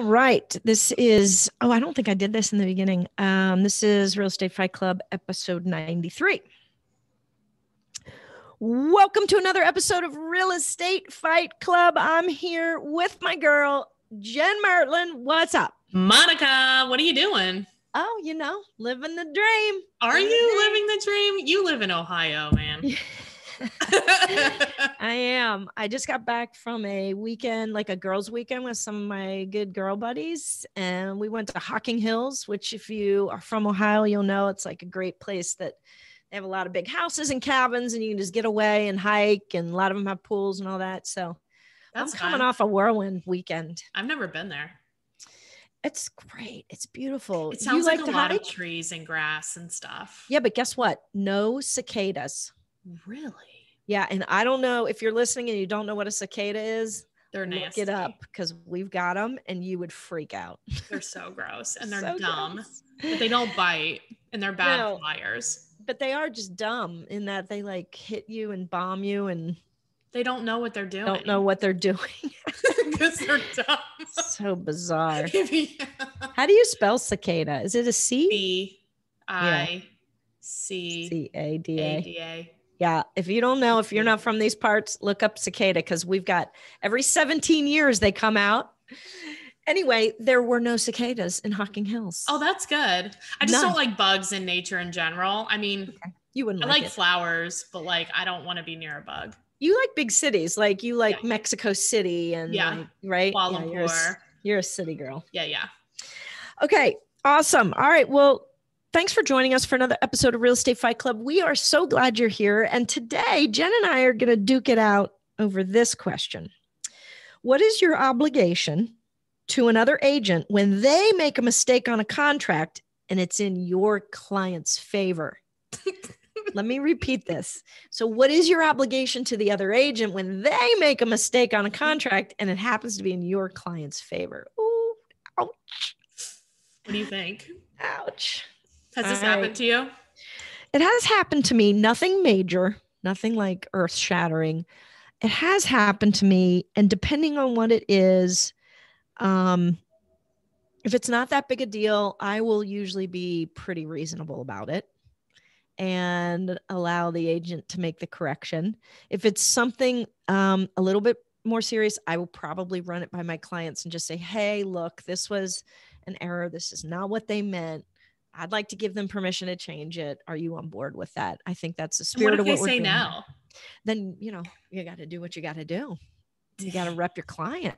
All right. This is, oh, I don't think I did this in the beginning. Um, this is Real Estate Fight Club, episode 93. Welcome to another episode of Real Estate Fight Club. I'm here with my girl, Jen Mertlin. What's up? Monica, what are you doing? Oh, you know, living the dream. Are living you the living the dream? You live in Ohio, man. I am. I just got back from a weekend, like a girls' weekend with some of my good girl buddies. And we went to Hocking Hills, which, if you are from Ohio, you'll know it's like a great place that they have a lot of big houses and cabins, and you can just get away and hike. And a lot of them have pools and all that. So That's I'm coming fun. off a whirlwind weekend. I've never been there. It's great. It's beautiful. It sounds you like, like a lot hike? of trees and grass and stuff. Yeah, but guess what? No cicadas. Really? Yeah, and I don't know if you're listening and you don't know what a cicada is. They're nasty. Look it up because we've got them, and you would freak out. They're so gross and they're so dumb. But they don't bite, and they're bad no, flyers. But they are just dumb in that they like hit you and bomb you, and they don't know what they're doing. Don't know what they're doing because they're dumb. so bizarre. yeah. How do you spell cicada? Is it a C? B I C C A D A. Yeah. If you don't know, if you're not from these parts, look up cicada because we've got every 17 years they come out. Anyway, there were no cicadas in Hocking Hills. Oh, that's good. I just None. don't like bugs in nature in general. I mean, okay. you wouldn't. I like, like flowers, but like I don't want to be near a bug. You like big cities, like you like yeah. Mexico City and yeah, like, right. Kuala yeah, you're, a, you're a city girl. Yeah, yeah. Okay, awesome. All right, well, Thanks for joining us for another episode of Real Estate Fight Club. We are so glad you're here. And today, Jen and I are going to duke it out over this question What is your obligation to another agent when they make a mistake on a contract and it's in your client's favor? Let me repeat this. So, what is your obligation to the other agent when they make a mistake on a contract and it happens to be in your client's favor? Ooh, ouch. What do you think? Ouch. Has this happened to you? It has happened to me. Nothing major, nothing like earth shattering. It has happened to me. And depending on what it is, um, if it's not that big a deal, I will usually be pretty reasonable about it and allow the agent to make the correction. If it's something um, a little bit more serious, I will probably run it by my clients and just say, hey, look, this was an error. This is not what they meant. I'd like to give them permission to change it. Are you on board with that? I think that's the spirit what of what they we're say doing. now. Then you know you got to do what you got to do. You got to rep your client,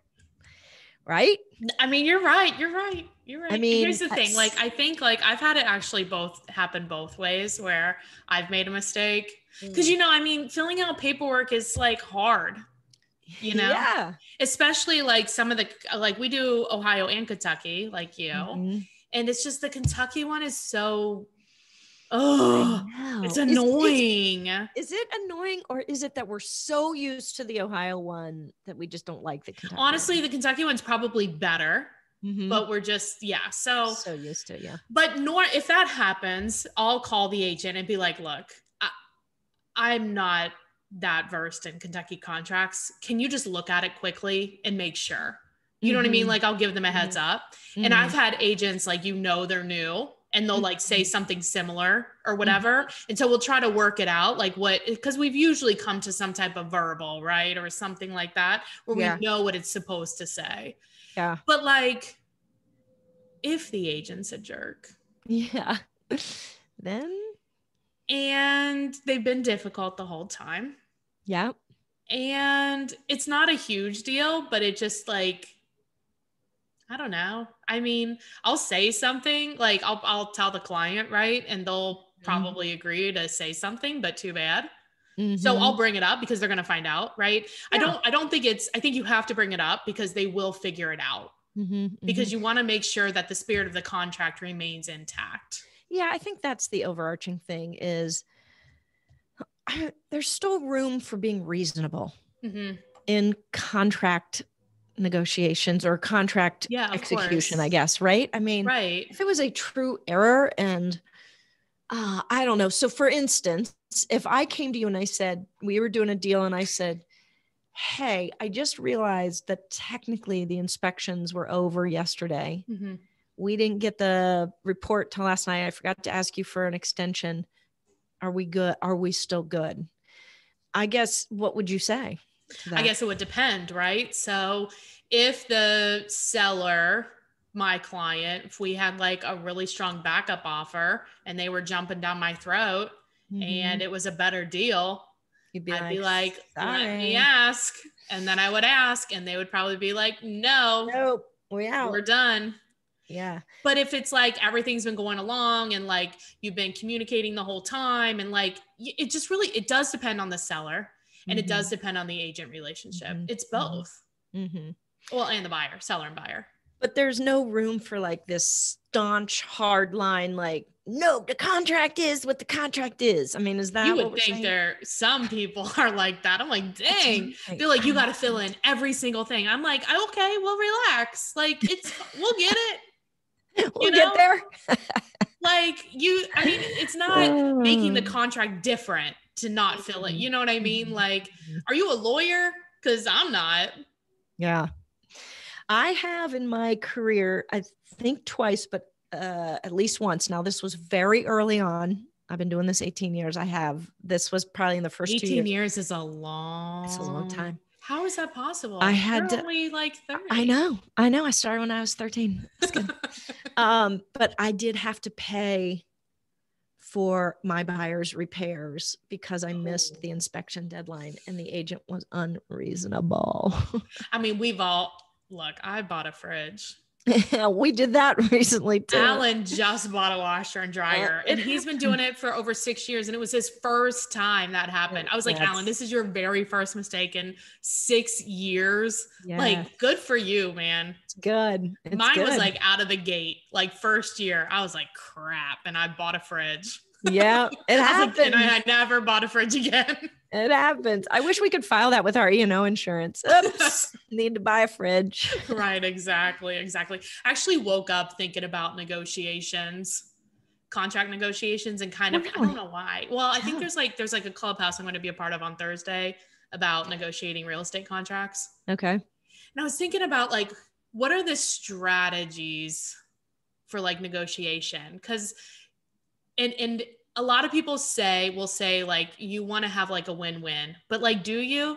right? I mean, you're right. You're right. You're right. I mean, here's the thing. Like, I think like I've had it actually both happen both ways where I've made a mistake because mm. you know, I mean, filling out paperwork is like hard you know yeah. especially like some of the like we do ohio and kentucky like you mm-hmm. And it's just the Kentucky one is so Oh, it's annoying. Is, is, is, it annoying, or is it that we're so used to the Ohio one that we just don't like the Kentucky? Honestly, one? the Kentucky one's probably better, mm-hmm. but we're just yeah, so so used to yeah. But nor if that happens, I'll call the agent and be like, look, I, I'm not that versed in Kentucky contracts. Can you just look at it quickly and make sure? You mm-hmm. know what I mean? Mm-hmm. Like I'll give them a heads up. And mm-hmm. I've had agents like you know they're new and they'll like say mm-hmm. something similar or whatever. And so we'll try to work it out, like what, because we've usually come to some type of verbal, right? Or something like that, where yeah. we know what it's supposed to say. Yeah. But like, if the agent's a jerk. Yeah. then? And they've been difficult the whole time. Yeah. And it's not a huge deal, but it just like, I don't know. I mean, I'll say something like I'll, I'll tell the client, right? And they'll mm-hmm. probably agree to say something, but too bad. Mm-hmm. So I'll mm-hmm. bring it up because they're going to find out, right? Yeah. I don't I don't think it's I think you have to bring it up because they will figure it out. Mm-hmm, because mm-hmm. you want to make sure that the spirit of the contract remains intact. Yeah, I think that's the overarching thing is I, there's still room for being reasonable mm-hmm. in contract negotiations or contract yeah, execution, course. I guess, right? I mean, right. if it was a true error and uh, I don't know. So, for instance, if I came to you and I said, we were doing a deal and I said, hey, I just realized that technically the inspections were over yesterday. Mm-hmm. We didn't get the report till last night. I forgot to ask you for an extension. Are we good? Are we still good? I guess what would you say? That's- I guess it would depend, right? So if the seller, my client, if we had like a really strong backup offer and they were jumping down my throat mm-hmm. and it was a better deal, You'd be I'd like, be like, Sorry. let me ask. And then I would ask, and they would probably be like, no, nope, we out. We're done. Yeah. But if it's like everything's been going along and like you've been communicating the whole time and like it just really it does depend on the seller and it does mm-hmm. depend on the agent relationship mm-hmm. it's both mm-hmm. well and the buyer seller and buyer but there's no room for like this staunch hard line like no the contract is what the contract is i mean is that you would think there some people are like that i'm like dang they're like you got to fill in every single thing i'm like oh, okay well relax like it's we'll get it we'll you know? get there like you i mean it's not making the contract different to not fill it. You know what I mean? Mm-hmm. Like, are you a lawyer? Because I'm not. Yeah. I have in my career, I think twice, but uh, at least once. Now, this was very early on. I've been doing this 18 years. I have. This was probably in the first 18 years. years. is a long. It's a long time. How is that possible? I had You're only like 30. I know. I know. I started when I was 13. um, but I did have to pay for my buyer's repairs because I missed the oh. inspection deadline and the agent was unreasonable. I mean, we've all, look, I bought a fridge we did that recently too. Alan just bought a washer and dryer, and he's been doing it for over six years, and it was his first time that happened. I was like, yes. Alan, this is your very first mistake in six years. Yes. Like, good for you, man. It's good. It's Mine good. was like out of the gate, like first year. I was like, crap, and I bought a fridge yeah, it happens. And I, I never bought a fridge again. It happens. I wish we could file that with our E&O insurance. Oops, need to buy a fridge. Right, exactly, exactly. I actually woke up thinking about negotiations, contract negotiations and kind of really? I don't know why. Well, I think there's like there's like a clubhouse I'm going to be a part of on Thursday about negotiating real estate contracts. Okay. And I was thinking about like what are the strategies for like negotiation? Cuz and and a lot of people say will say like you want to have like a win-win, but like do you?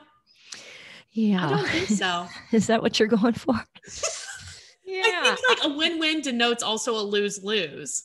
Yeah. I don't think so. Is that what you're going for? yeah. I think like a win-win denotes also a lose-lose.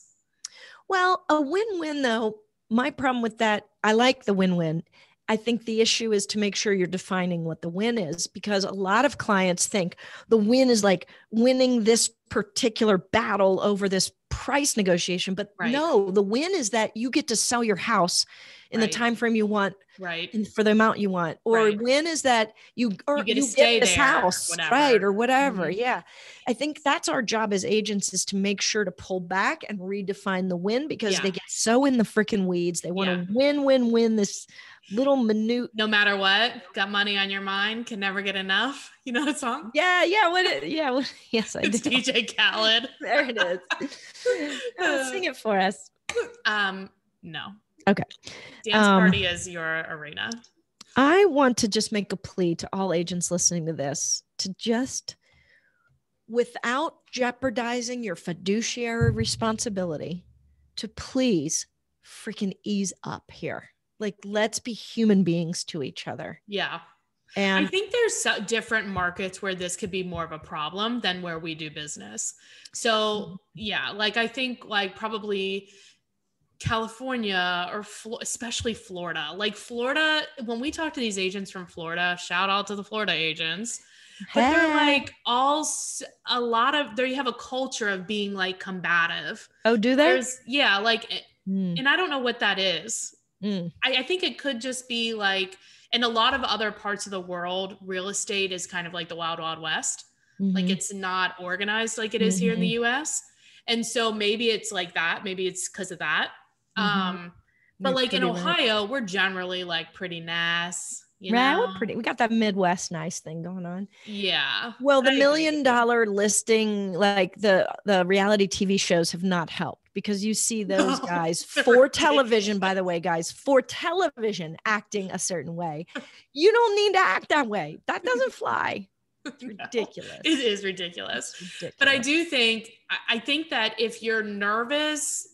Well, a win-win though, my problem with that, I like the win-win I think the issue is to make sure you're defining what the win is because a lot of clients think the win is like winning this particular battle over this price negotiation but right. no the win is that you get to sell your house in right. the time frame you want right And for the amount you want or right. win is that you or you get, you get this house whatever. right or whatever mm-hmm. yeah i think that's our job as agents is to make sure to pull back and redefine the win because yeah. they get so in the freaking weeds they want to yeah. win win win this little minute. No matter what, got money on your mind, can never get enough. You know that song? Yeah, yeah. What? It, yeah. What, yes, I it's do. DJ Khaled. there it is. sing it for us. Um, no. Okay. Dance um, party is your arena. I want to just make a plea to all agents listening to this to just, without jeopardizing your fiduciary responsibility, to please freaking ease up here like let's be human beings to each other yeah and I think there's so different markets where this could be more of a problem than where we do business. So, mm-hmm. yeah, like I think like probably California or Flo- especially Florida. Like Florida, when we talk to these agents from Florida, shout out to the Florida agents. But hey. they're like all a lot of there. You have a culture of being like combative. Oh, do they? There's, yeah, like, mm. and I don't know what that is Mm. I, I think it could just be like in a lot of other parts of the world, real estate is kind of like the wild, wild west. Mm-hmm. Like it's not organized like it is mm-hmm. here in the mm-hmm. US. And so maybe it's like that. Maybe it's because of that. Mm-hmm. Um, but You're like in Ohio, we're generally like pretty nice. You right, know? we're pretty. We got that Midwest nice thing going on. Yeah. Well, the I million dollar listing, like the the reality TV shows, have not helped because you see those guys for television, by the way, guys, for television acting a certain way. You don't need to act that way. That doesn't fly. It's ridiculous. No, it is ridiculous. ridiculous. But I do think, I think that if you're nervous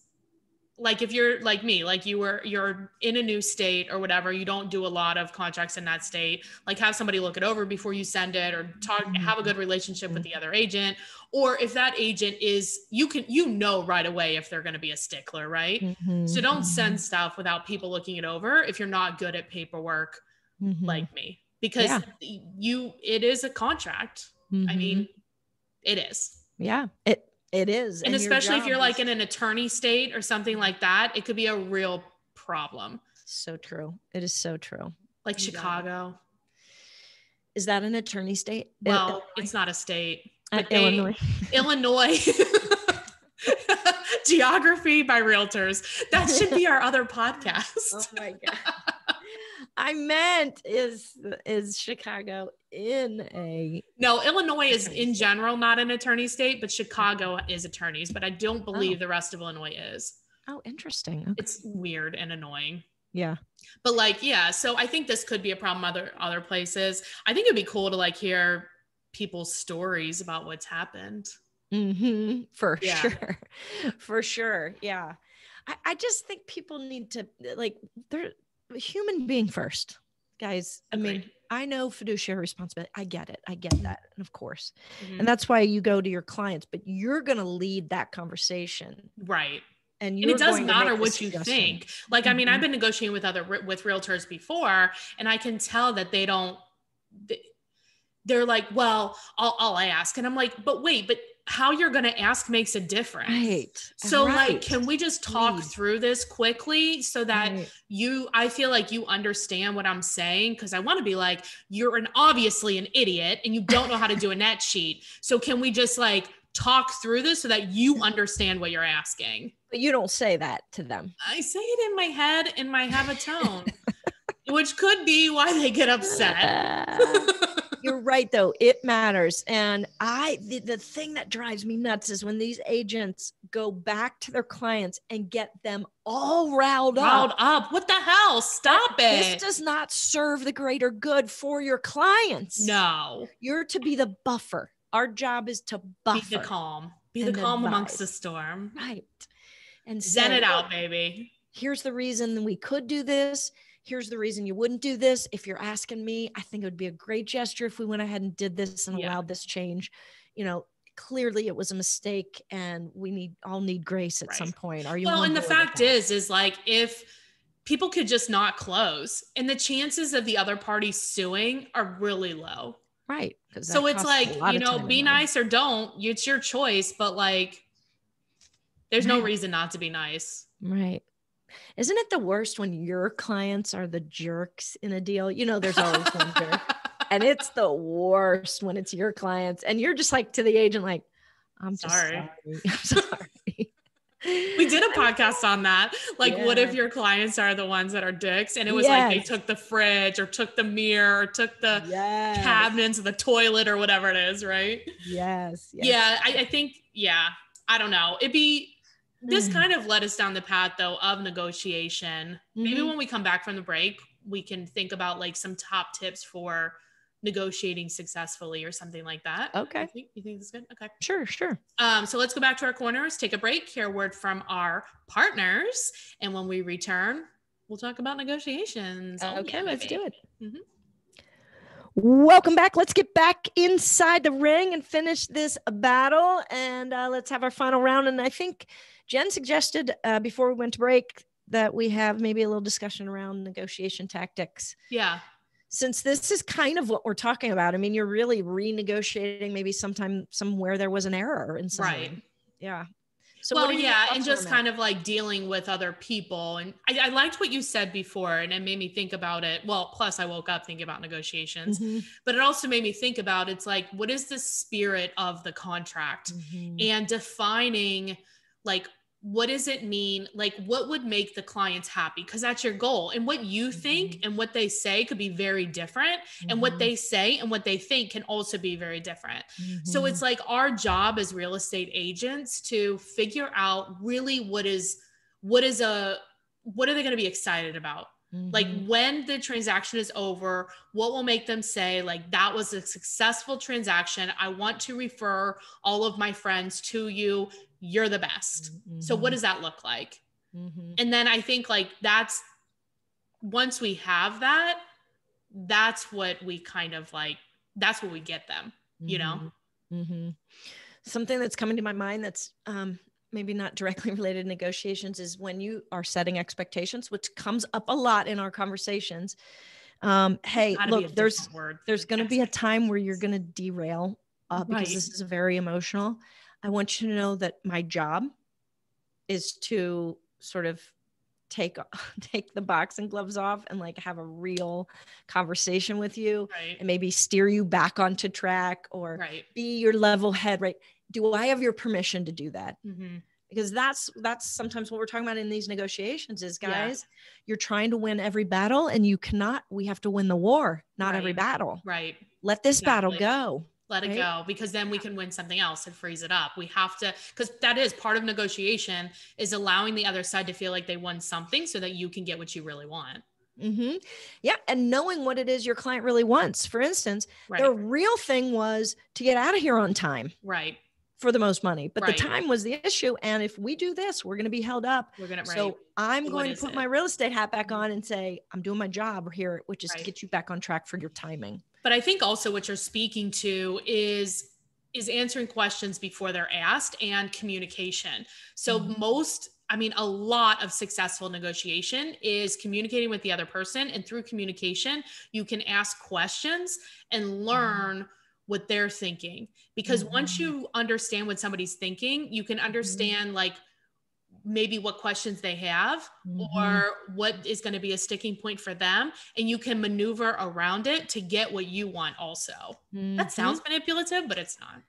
like if you're like me like you were you're in a new state or whatever you don't do a lot of contracts in that state like have somebody look it over before you send it or talk mm-hmm. have a good relationship with mm-hmm. the other agent or if that agent is you can you know right away if they're going to be a stickler right mm-hmm. so don't send mm-hmm. stuff without people looking it over if you're not good at paperwork mm-hmm. like me because yeah. you it is a contract mm-hmm. i mean it is yeah it it is. And, and especially if you're like in an attorney state or something like that, it could be a real problem. So true. It is so true. Like Chicago. Is that an attorney state? Well, Illinois? it's not a state. Uh, they, Illinois. Illinois. Geography by Realtors. That should be our other podcast. Oh my God. I meant is is Chicago in a no Illinois is in general not an attorney state, but Chicago is attorneys. But I don't oh. believe oh. the rest of Illinois is. Oh, interesting. Okay. It's weird and annoying. Yeah. But like, yeah. So I think this could be a problem other other places. I think it'd be cool to like hear people's stories about what's happened. Mm-hmm. For yeah. sure. For sure. Yeah. I, I just think people need to like they're human being first, guys. I mean, I know fiduciary responsibility. I get it. I get mm-hmm. that. And of course. Mm-hmm. And that's why you go to your clients, but you're going to lead that conversation. Right. And, and, it does matter what you think like mm-hmm. i mean i've mm-hmm. been negotiating with other with realtors before and i can tell that they don't they're like, well, I'll, I'll ask. And I'm like, but wait, but how you're going to ask makes a difference. Right. So right. like, can we just talk Please. through this quickly so that right. you, I feel like you understand what I'm saying. Cause I want to be like, you're an obviously an idiot and you don't know how to do a net sheet. So can we just like talk through this so that you understand what you're asking? But you don't say that to them. I say it in my head and my have a tone, which could be why they get upset. right though it matters and i the, the thing that drives me nuts is when these agents go back to their clients and get them all riled, riled up. up what the hell stop this it this does not serve the greater good for your clients no you're to be the buffer our job is to buffer be the calm be the calm amongst the storm right and zen so, it out baby here's the reason we could do this here's the reason you wouldn't do this. If you're asking me, I think it would be a great gesture if we went ahead and did this and yeah. allowed this change. You know, clearly it was a mistake and we need all need grace at right. some point. Are you Well, and the fact is is like if people could just not close and the chances of the other party suing are really low. Right. So it's like, you know, be nice or don't. It's your choice, but like there's right. no reason not to be nice. Right. Isn't it the worst when your clients are the jerks in a deal? You know, there's always one jerk. And it's the worst when it's your clients and you're just like to the agent, like, I'm sorry. sorry. I'm sorry. we did a podcast on that. Like, yeah. what if your clients are the ones that are dicks? And it was yes. like they took the fridge or took the mirror or took the yes. cabinets or the toilet or whatever it is, right? Yes. yes. Yeah. I, I think, yeah, I don't know. It'd be, this mm. kind of led us down the path though of negotiation. Mm-hmm. Maybe when we come back from the break, we can think about like some top tips for negotiating successfully or something like that. Okay. You think, you think this is good? Okay. Sure, sure. Um, so let's go back to our corners, take a break, hear a word from our partners. And when we return, we'll talk about negotiations. Oh, okay, yeah, let's baby. do it. Mm-hmm. Welcome back. Let's get back inside the ring and finish this battle. And uh, let's have our final round. And I think Jen suggested uh, before we went to break that we have maybe a little discussion around negotiation tactics. Yeah. Since this is kind of what we're talking about, I mean, you're really renegotiating maybe sometime somewhere there was an error in some right. Way. Yeah. So well, yeah, and just kind of like dealing with other people. And I, I, liked what you said before, and it made me think about it. Well, plus I woke up thinking about negotiations, mm-hmm. but it also made me think about it's like what is the spirit of the contract mm-hmm. and defining like what does it mean? Like, what would make the clients happy? Because that's your goal. And what you think mm-hmm. and what they say could be very different. Mm-hmm. And what mm-hmm. they say and what they think can also be very different. Mm-hmm. So it's mm-hmm. like our job as real estate agents to figure out really what is what is a what are they going to be excited about Mm-hmm. Like when the transaction is over, what will make them say, like, that was a successful transaction? I want to refer all of my friends to you. You're the best. Mm-hmm. So, what mm-hmm. does that look like? Mm-hmm. And then I think, like, that's once we have that, that's what we kind of like, that's what we get them, you know? Mm-hmm. Mm-hmm. Something that's coming to my mind that's um, maybe not directly related negotiations is when you are setting expectations, which comes up a lot in our conversations. Um, hey, look, there's there's going to be a time where you're going to derail uh, because right. this is very emotional. I want you to know that my job is to sort of take take the boxing gloves off and like have a real conversation with you right. and maybe steer you back onto track or right. be your level head right do i have your permission to do that mm-hmm. because that's that's sometimes what we're talking about in these negotiations is guys yeah. you're trying to win every battle and you cannot we have to win the war not right. every battle right let this exactly. battle go let it right? go because then we can win something else and freeze it up we have to because that is part of negotiation is allowing the other side to feel like they won something so that you can get what you really want mm-hmm. yeah and knowing what it is your client really wants for instance right. the real thing was to get out of here on time right for the most money. But right. the time was the issue. And if we do this, we're going to be held up. We're going to, so right. I'm going to put it? my real estate hat back mm-hmm. on and say, I'm doing my job here, which is right. to get you back on track for your timing. But I think also what you're speaking to is is answering questions before they're asked and communication. So mm-hmm. most I mean, a lot of successful negotiation is communicating with the other person. And through communication, you can ask questions and mm-hmm. learn mm-hmm what they're thinking because mm-hmm. once you understand what somebody's thinking you can mm-hmm. understand mm-hmm. like maybe what questions they have mm-hmm. or what is going to be a sticking point for them and you can maneuver around it to get what you want also that mm-hmm. sounds manipulative but it's not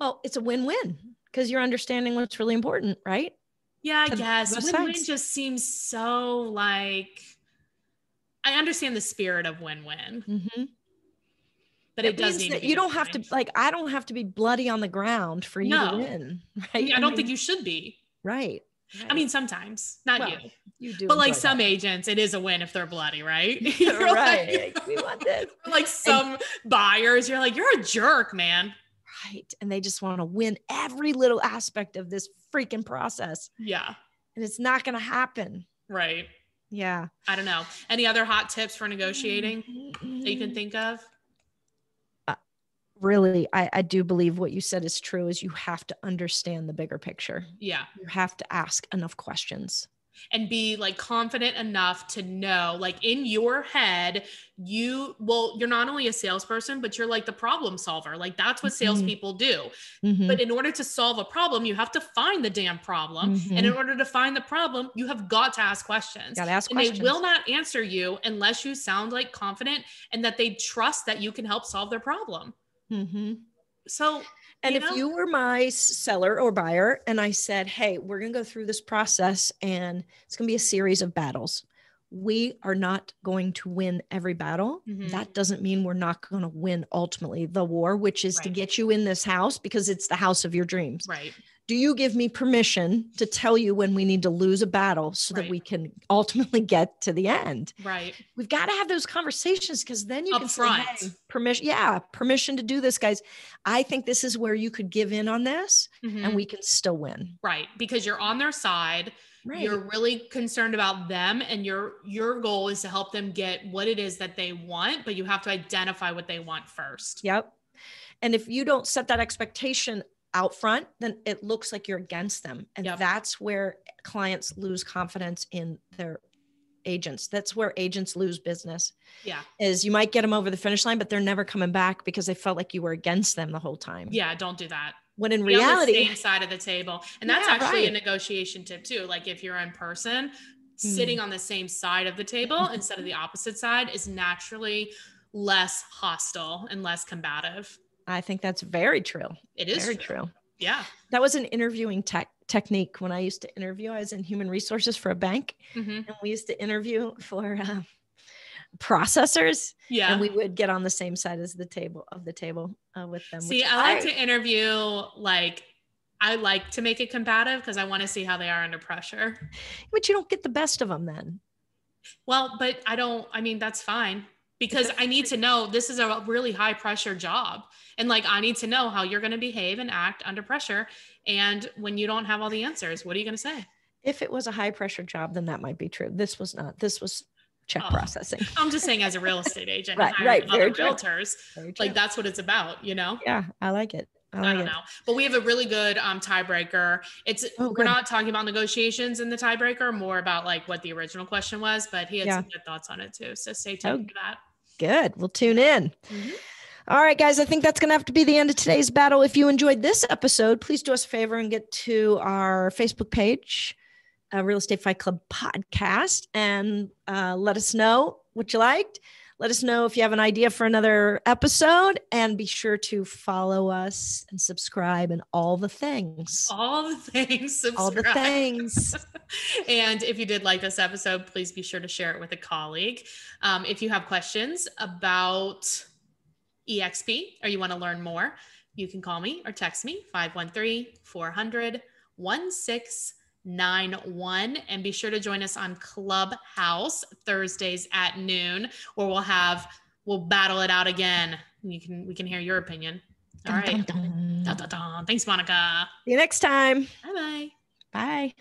well it's a win-win because you're understanding what's really important right yeah i guess win-win just seems so like i understand the spirit of win-win mm-hmm but it, it does means that you don't have to like i don't have to be bloody on the ground for you no. to win right yeah, i don't think you should be right, right. I mean, sometimes not well, you, you do, but like some that. agents, it is a win if they're bloody, right? you're right. Like, we want this. like some and, buyers, you're like, you're a jerk, man. Right. And they just want to win every little aspect of this freaking process. Yeah. And it's not going to happen. Right. Yeah. I don't know. Any other hot tips for negotiating that you can think of? really I, I do believe what you said is true is you have to understand the bigger picture yeah you have to ask enough questions and be like confident enough to know like in your head you well you're not only a salesperson but you're like the problem solver like that's what mm-hmm. salespeople do mm-hmm. but in order to solve a problem you have to find the damn problem mm-hmm. and in order to find the problem you have got to ask questions gotta ask and questions. they will not answer you unless you sound like confident and that they trust that you can help solve their problem Mm-hmm. So, and you know, if you were my seller or buyer and I said, hey, we're going to go through this process and it's going to be a series of battles. We are not going to win every battle. Mm-hmm. That doesn't mean we're not going to win ultimately the war, which is right. to get you in this house because it's the house of your dreams. Right do you give me permission to tell you when we need to lose a battle so right. that we can ultimately get to the end? Right. We've got to have those conversations because then you Up can front. say, hey, permission. Yeah, permission to do this, guys. I think this is where you could give in on this mm-hmm. and we can still win. Right. Because you're on their side. Right. You're really concerned about them and your your goal is to help them get what it is that they want, but you have to identify what they want first. Yep. And if you don't set that expectation out front, then it looks like you're against them. And yep. that's where clients lose confidence in their agents. That's where agents lose business. Yeah. Is you might get them over the finish line, but they're never coming back because they felt like you were against them the whole time. Yeah, don't do that. When in Be reality, same side of the table. And that's yeah, actually right. a negotiation tip too. Like if you're in person, mm sitting on the same side of the table instead of the opposite side is naturally less hostile and less combative. I think that's very true. It is very true. true. Yeah. That was an interviewing tech technique when I used to interview. I was in human resources for a bank mm-hmm. and we used to interview for uh, processors. Yeah. And we would get on the same side as the table of the table uh, with them. See, I like I, to interview like I like to make it combative because I want to see how they are under pressure. But you don't get the best of them then. Well, but I don't, I mean, that's fine because I need to know this is a really high pressure job. And like, I need to know how you're going to behave and act under pressure. And when you don't have all the answers, what are you going to say? If it was a high pressure job, then that might be true. This was not. This was check oh, processing. I'm just saying, as a real estate agent, right, right, other realtors, like that's what it's about, you know? Yeah, I like it. I, like I don't it. know, but we have a really good um, tiebreaker. It's oh, we're good. not talking about negotiations in the tiebreaker, more about like what the original question was. But he had yeah. some good thoughts on it too. So stay tuned oh, for that. Good. We'll tune in. Mm-hmm. All right, guys, I think that's going to have to be the end of today's battle. If you enjoyed this episode, please do us a favor and get to our Facebook page, uh, Real Estate Fight Club Podcast, and uh, let us know what you liked. Let us know if you have an idea for another episode and be sure to follow us and subscribe and all the things. All the things. Subscribe. All the things. and if you did like this episode, please be sure to share it with a colleague. Um, if you have questions about EXP or you want to learn more, you can call me or text me 513 400 Nine one, And be sure to join us on Clubhouse Thursdays at noon, where we'll have, we'll battle it out again. You can, we can hear your opinion. All dun, right. Dun, dun. Thanks, Monica. See you next time. Bye-bye. Bye.